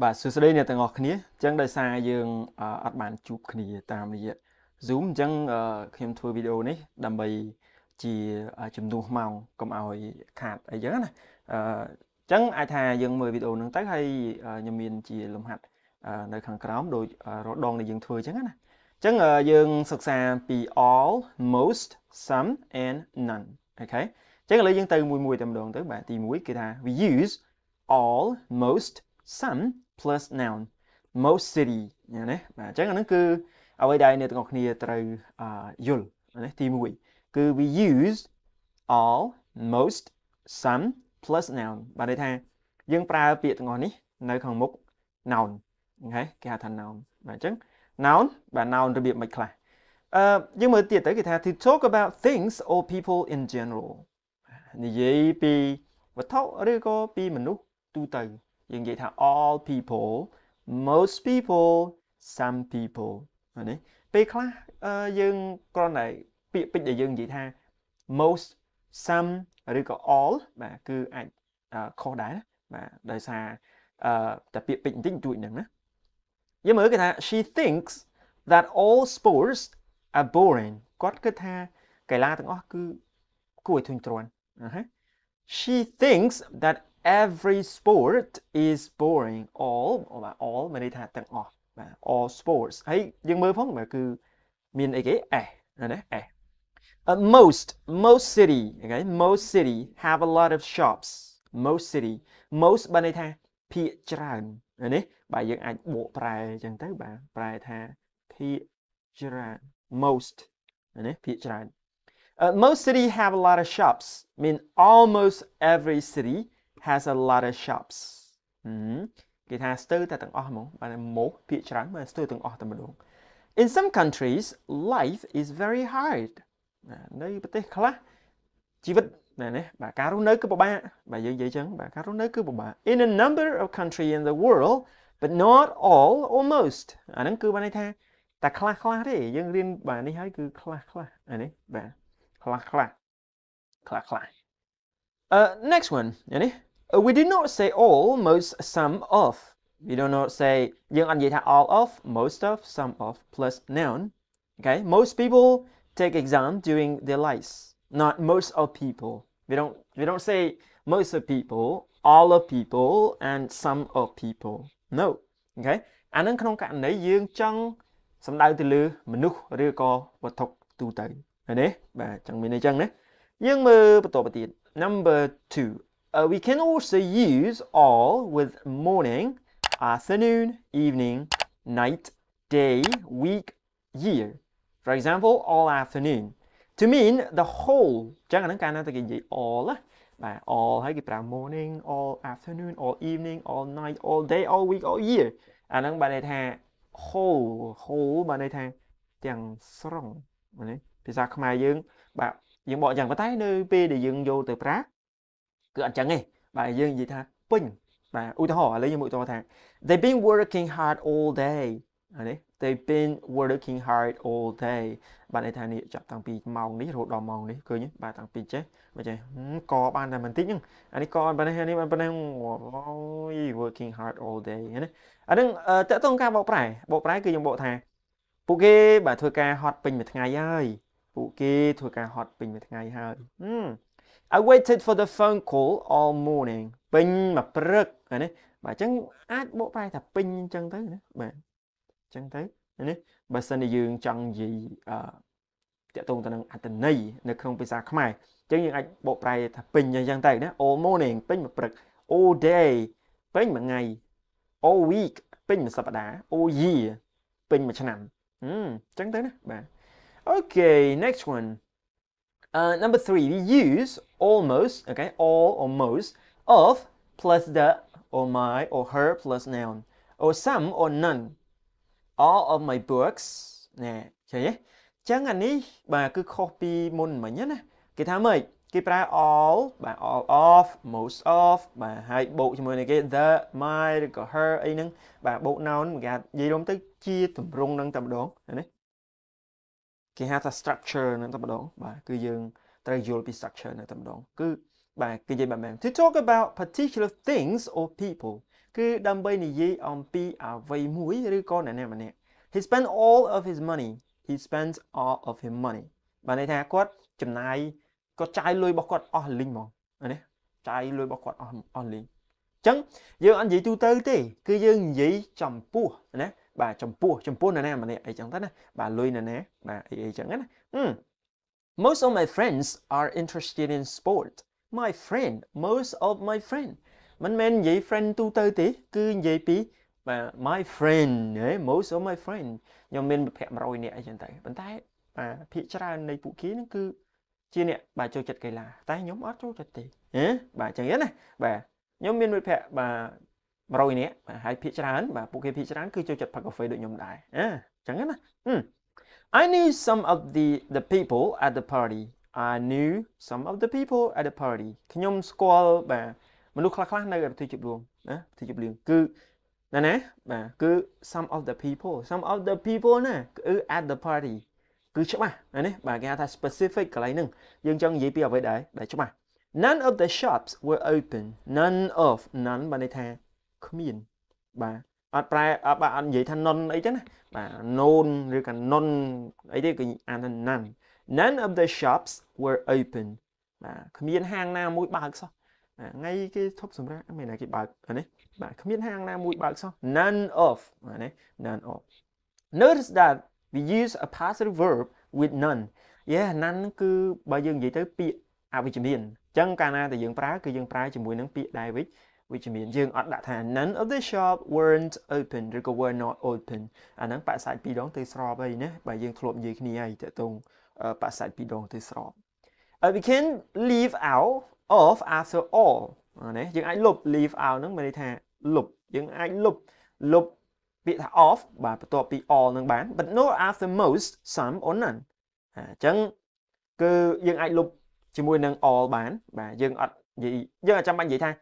បាទសួស្តីអ្នកទាំងអស់គ្នាអញ្ចឹងដោយសារយើង អត់បានជួបគ្នាតាមរយៈ Zoom អញ្ចឹងខ្ញុំធ្វើវីដេអូនេះ ដើម្បីជាជំនួសម៉ោងកុំឲ្យខាតអីចឹងណាអញ្ចឹងអាចថាយើងមើលវីដេអូហ្នឹងទៅហើយខ្ញុំមានជាលំហាត់នៅខាងក្រោមដោយរដងដែលយើងធ្វើអញ្ចឹងណាអញ្ចឹងយើងសិក្សាពី all most some and none អូខេអញ្ចឹងឥឡូវយើងទៅមួយមួយតែម្ដងទៅបាទទី1គឺថា we use all most some plus noun most city ណាបាទអញ្ចឹងអាហ្នឹងគឺ អ្វីដែលអ្នកទាំងអស់គ្នាត្រូវយល់ណាទី1គឺ we use all most some plus noun បានន័យថា យើង ប្រើពាក្យទាំងអស់នេះនៅខាងមុខ noun ហ៎គេហៅថា noun បាទអញ្ចឹង noun បាទ noun របៀបមិនខ្លះអឺយើងមើលទៀតទៅគេថា to talk about things or people in general និយាយពីវត្ថុឬក៏ពីមនុស្សទូទៅយើងនិយាយថា all people most people some people ហ្នឹងពេលខ្លះយើងគ្រាន់តែពាក្យពេចន៍ដែលយើងនិយាយថា most some ឬក៏ all បាទគឺអាចខុសដែរបាទដោយសារតែពាក្យពេចន៍បន្តិចជួយនឹងណាយើងមើលគេថា she thinks that all sports are boring គាត់គិតថាកីឡាទាំងអស់គឺគួរឲ្យធុញទ្រាន់ណា She thinks that every sport is boring all បាទ all មានន័យថាទាំងអស់បាទ all sports ហើយយើងមើលផងបាទគឺមានអីគេ s ណា s Uh, most most city okay most city have a lot of shops most city most បានន័យថាភាគច្រើននេះបាទយើងអាចបកប្រែអញ្ចឹងទៅបាទប្រែថាភាគច្រើន most នេះភាគច្រើន uh, most city have a lot of shops mean almost every city has a lot of shops គេថាស្ទើរតែទាំងអស់ហ្មងបាទមកពាក្យច្រើនបាទស្ទើរទាំងអស់តែម្ដង In some countries life is very hard នៅប្រទេសខ្លះជីវិតណែនេះបាទការរស់នៅគឺពិបាកបាទយើងនិយាយចឹងបាទការរស់នៅគឺពិបាក In a number of country in the world but not all or most អាហ្នឹងគឺបានន័យថាតែខ្លះខ្លះទេយើងរៀនបាទនេះហើយគឺ ខ្លះខ្លះអានេះបាទខ្លះខ្លះខ្លះខ្លះ Uh next one នេះ we do not say all most some of we do not say យើងអត់និយាយថា all of most of some of plus noun okay most people take exam during their lives not most of people we don't we don't say most of people all of people and some of people no okay អានឹងក្នុងករណីយើងចង់សំដៅទៅលើមនុស្សឬក៏វត្ថុទូទៅណាបាទចឹងមានន័យចឹងណាយើងមើលបន្តទៅទៀត number 2 Uh, we can also use all with morning, afternoon, evening, night, day, week, year. For example, all afternoon to mean the whole ចឹងអានឹងកាលណាតែគេនិយាយ all ណាបាទ all ហើយគេប្រើ morning all afternoon all evening all night all day all week all year អានឹងបានន័យថា whole whole បានន័យថាទាំងស្រុងណាភាសាខ្មែរយើង បាទយើងបកយ៉ាងប៉ុន្តែ នៅពេលដែលយើងយកទៅប្រើគឺអត់ចឹងទេបាទយើងនិយាយថាពេញបាទឧទាហរណ៍ឥឡូវយើងមកឧទាហរណ៍ថា they been working hard all day អានេះ they been working hard all day បាទន័យថានេះចាប់តាំងពីម៉ោងនេះរហូតដល់ម៉ោងនេះឃើញបាទតាំងពីចេះមិនចេះកបានតែបន្តិចហ្នឹងអានេះកបាននេះអានេះបានហ្នឹងអូយ working hard all day ណាអាហ្នឹងតកតងការបកប្រែបកប្រែគឺយើងបកថាពួកគេ បាទធ្វើការហត់ពេញមួយថ្ងៃហើយពួកគេធ្វើការហត់ពេញមួយថ្ងៃហើយហឹម I waited for the phone call all morning ពេញមកព្រឹកណាបាទអញ្ចឹង អាចបកប្រែ ថាពេញអញ្ចឹងទៅណាបាទអញ្ចឹងទៅណាបើសិនជាយើងចង់និយាយអឺតកតងទៅនឹងអត្តន័យនៅក្នុងភាសាខ្មែរអញ្ចឹងយើងអាចបកប្រែថាពេញអញ្ចឹងទៅណា all morning ពេញមកព្រឹក all day ពេញមួយថ្ងៃ all week ពេញមួយសប្តាហ៍ all year ពេញមួយឆ្នាំអញ្ចឹងទៅណាបាទ Okay next one Uh, number three, we use almost, okay, all or most of plus the or my or her plus noun or some or none. All of my books ណែឃើញទេអញ្ចឹងអានេះបាទគឺខុសពីមុនមិញណាគេថាម៉េចគេប្រើ all បាទ all of most of បាទហើយបូកជាមួយនឹងគេ the my ឬក៏ her អីហ្នឹងបាទបូក noun គេនិយាយរួមទៅជាទម្រង់ហ្នឹងតែម្ដងណាគេហៅថា structure ហ្នឹងតែម្ដងបាទគឺយើងត្រូវយល់ពី structure ហ្នឹងតែម្ដងគឺបាទគេនិយាយបែបហ្នឹង to talk about particular things or people គឺដើម្បីនិយាយអំពីអ្វីមួយឬក៏អ្នកណាម្នាក់ he spent all of his money he spends all of his money បានន័យថាគាត់ចំណាយគាត់ចាយលុយរបស់គាត់អស់លីងហ្មងនេះចាយលុយរបស់គាត់អស់អស់លីងអញ្ចឹងយើងអត់និយាយទូទៅទេ គឺយើងនិយាយចំពោះណាបាទចំពោះចំពោះនរណាម្នាក់អីចឹងទៅណាបាទលុយនរណាបាទអីអីចឹងណា Most of my friends are interested in sport my friend most of my friend មិនមែននិយាយ friend ទូទៅទេ គឺនិយាយពីបាទ my friend ហ៎ most of my friend ខ្ញុំមានប្រភេទ100នាក់អីចឹងទៅប៉ុន្តែបាទភាគច្រើននៃពួកគេហ្នឹងគឺ ជាអ្នកបាទចូលចិត្តកីឡា តែខ្ញុំអត់ចូលចិត្តទេហ៎បាទចឹងណាបាទខ្ញុំមានមិត្តភក្តិបាទ100នាក់បាទហើយភាគច្រើនបាទពួកគេភាគច្រើនគឺចូលចិត្តផឹកកាហ្វេដូចខ្ញុំដែរអញ្ចឹងណា I knew some of the the people at the party I knew some of the people at the party ខ្ញុំស្គាល់បាទមនុស្សខ្លះខ្លះនៅប្រទេសជប់លួងណាប្រទេសជប់លៀងគឺណាណាបាទគឺ some of the people some of the people ណាគឺ at the party គឺច្បាស់នេះបាទគេហៅថា specific កន្លែងហ្នឹងយើងចង់និយាយពីអ្វីដែរដែលច្បាស់ None of the shops were open. None of none បានន័យថាគ្មានបាទអត់ប្រែអត់បាទអត់និយាយថានុនអីចឹងណាបាទ known ឬក៏ non អីទេគឺអានថា none none of the shops were open បាទគ្មានហាងណាមួយបើកសោះថ្ងៃគេធប់សម្រាប់មិនណាគេបើកនេះបាទគ្មានហាងណាមួយបើកសោះ none of ណា none of notice that we use a passive verb with none yeah none គឺបើយើងនិយាយទៅ ពាក្យអវិជ្ជមានអញ្ចឹងកាលណាតែយើងប្រើគឺយើងប្រើជាមួយនឹងពាក្យដែរវិញ which មានយើងអត់ដាក់ថា none of the shop weren't open ឬក៏ were not open អាហ្នឹងបាក់សាច់ពីរដងទៅស្របហើយណាបើយើងធ្លាប់និយាយគ្នាហើយតើតងបាក់សាច់ពីរដងទៅស្រប we can leave out of after all ណាយើងអាចលុប leave out ហ្នឹងមានន័យថាលុបយើងអាចលុបលុបពាក្យថា of បាទបន្ទាប់ពី all ហ្នឹងបាន but no after most some or none អញ្ចឹងគឺយើងអាចលុបជាមួយនឹង all បានបាទយើងអត់និយាយយើងអាចចាំបាច់និយាយថា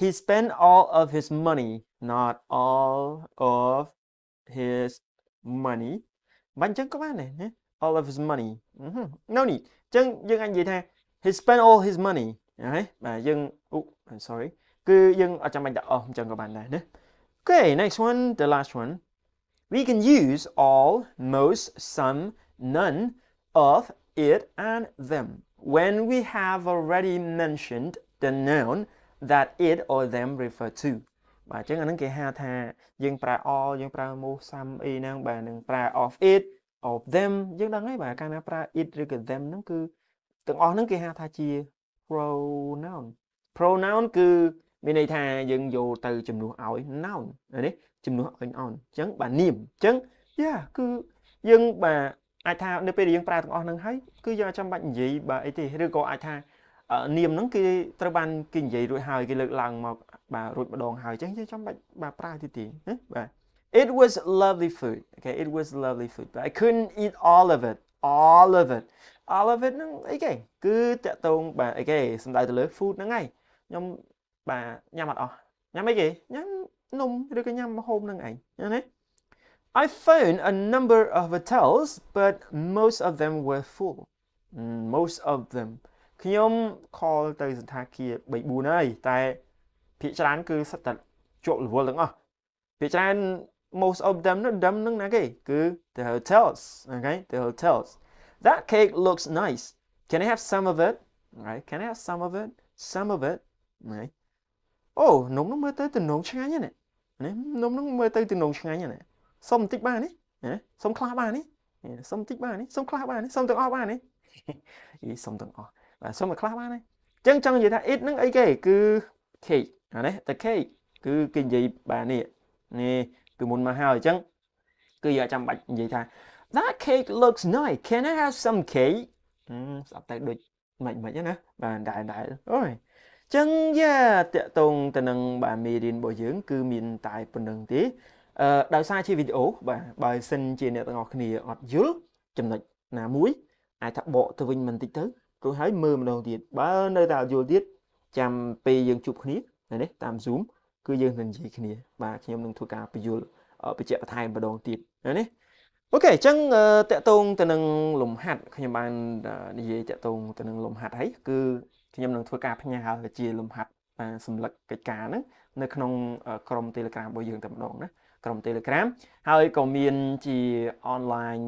he spent all of his money, not all of his money. Bánh trứng có bán này nhé. All of his money. No need. Chân dân anh gì thế? He spent all his money. Đấy, mà dân oh, I'm sorry. Cứ dân ở trong bánh đã oh, chân của bạn này Okay, next one, the last one. We can use all, most, some, none of, it, and them when we have already mentioned the noun that it or them refer to បាទអញ្ចឹងអានឹងគេហៅថា យើង ប្រើ or យើងប្រើ most some អីហ្នឹងបាទនឹងប្រើ of it of them យើងដឹងហើយបាទកាលណាប្រើ it ឬក៏ them ហ្នឹងគឺទាំងអស់ហ្នឹងគេហៅថាជា pronoun pronoun គឺមានន័យថាយើងយកទៅជំនួសឲ្យ noun នេះជំនួសឲ្យ noun អញ្ចឹងបាទនាមអញ្ចឹង yeah គឺយើងបាទអាចថា នៅពេលដែលយើងប្រើទាំងអស់ហ្នឹងហើយគឺយើងអាចចាំបាច់និយាយបាទអីទេឬក៏អាចថានាមហ្នឹងគេត្រូវបានគេនិយាយរួចហើយគេលើកឡើងមកបាទរួចម្ដងហើយអញ្ចឹងចាំបាច់បាទប្រើទៀតទេណាបាទ It was lovely food. Okay, it was lovely food, but I couldn't eat all of it. All of it. All of it ហ្នឹងអីគេគឺតកតងបាទអីគេសំដៅទៅលើ food ហ្នឹងឯងខ្ញុំបាទញ៉ាំអត់អស់ញ៉ាំអីគេញ៉ាំនំឬក៏ញ៉ាំម្ហូបហ្នឹងឯងណា I phoned a number of hotels, but most of them were full. Most of them ខ្ញុំ call ទៅសន្តាគារ3 4ហើយតែភាគច្រើនគឺសិតតែជាប់រវល់ទាំងអស់ភាគច្រើន most of them នោះ them នឹងណាគេ គឺ the hotels okay the hotels that cake looks nice can i have some of it right can i have some of it some of it right អូនំនោះមើលទៅទំនងឆ្ងាញ់ណានេះនំនោះមើលទៅទំនងឆ្ងាញ់ណាសុំបន្តិចបាននេះណាសុំខ្លះបាននេះសុំបន្តិចបាននេះសុំខ្លះបាននេះសុំទាំងអស់បាននេះយីសុំទាំងអស់បាទសុំតែខ្លះបានហើយអញ្ចឹងចង់និយាយថា it ហ្នឹងអីគេគឺ cake អានេះតែ cake គឺគេនិយាយបាទនេះនេះពីមុនមកហើយអញ្ចឹងគឺយកចាំបាច់និយាយថា that cake looks nice can i have some cake ស្អប់តែដូចមិនមិនណាបាទដែរដែរអូយចឹងយ៉ាតកតងទៅនឹងបាទមេរៀនរបស់យើង គឺមានតែប៉ុណ្្នឹងទេអឺដោយសារជាវីដេអូបាទបើសិនជាអ្នកទាំងអស់គ្នាអត់យល់ចំណុចណាមួយ អាចថាបកទៅវិញបន្តិចទៅទោះហើយមើលម្ដងទៀតបើនៅតែអត់យល់ទៀតចាំពេលយើងជួបគ្នា នេះតាម Zoom គឺយើងនឹងនិយាយគ្នា បាទខ្ញុំនឹងធ្វើការបញ្យល់បញ្ជាក់បន្ថែមម្ដងទៀតណាអូខេអញ្ចឹងតកតងទៅនឹងលំហាត់ខ្ញុំបាននិយាយតកតងទៅនឹងលំហាត់ហើយគឺខ្ញុំនឹងធ្វើការផ្ញើ ជា លំហាត់សម្លឹកកិច្ចការហ្នឹងនៅក្នុង ក្រុម Telegram របស់យើងតែម្ដងណាក្រុម Telegram ហើយក៏មានជា online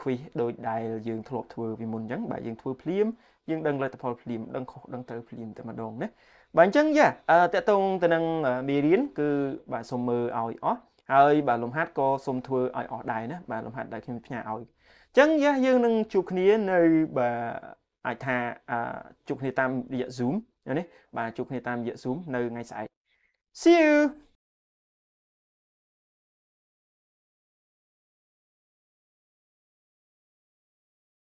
quiz ដូចដែលយើងធ្លាប់ធ្វើពីមុនអញ្ចឹងបាទយើងធ្វើភ្លាមយើងដឹងលទ្ធផលភ្លាមដឹងខុសដឹងត្រូវភ្លាមតែម្ដងណាបាទអញ្ចឹងយ៉ាតកតងទៅនឹងមេរៀនគឺបាទសូមមើលឲ្យអស់ហើយបាទលំហាត់ក៏សូមធ្វើឲ្យអស់ដែរណាបាទលំហាត់ដែលខ្ញុំផ្ញើឲ្យអញ្ចឹងយ៉ាយើងនឹងជួបគ្នានៅបាទអាចថាជួបគ្នាតាមរយៈ Zoom នេះបាទជួបគ្នាតាមរយៈ Zoom នៅថ្ងៃស្អែក See you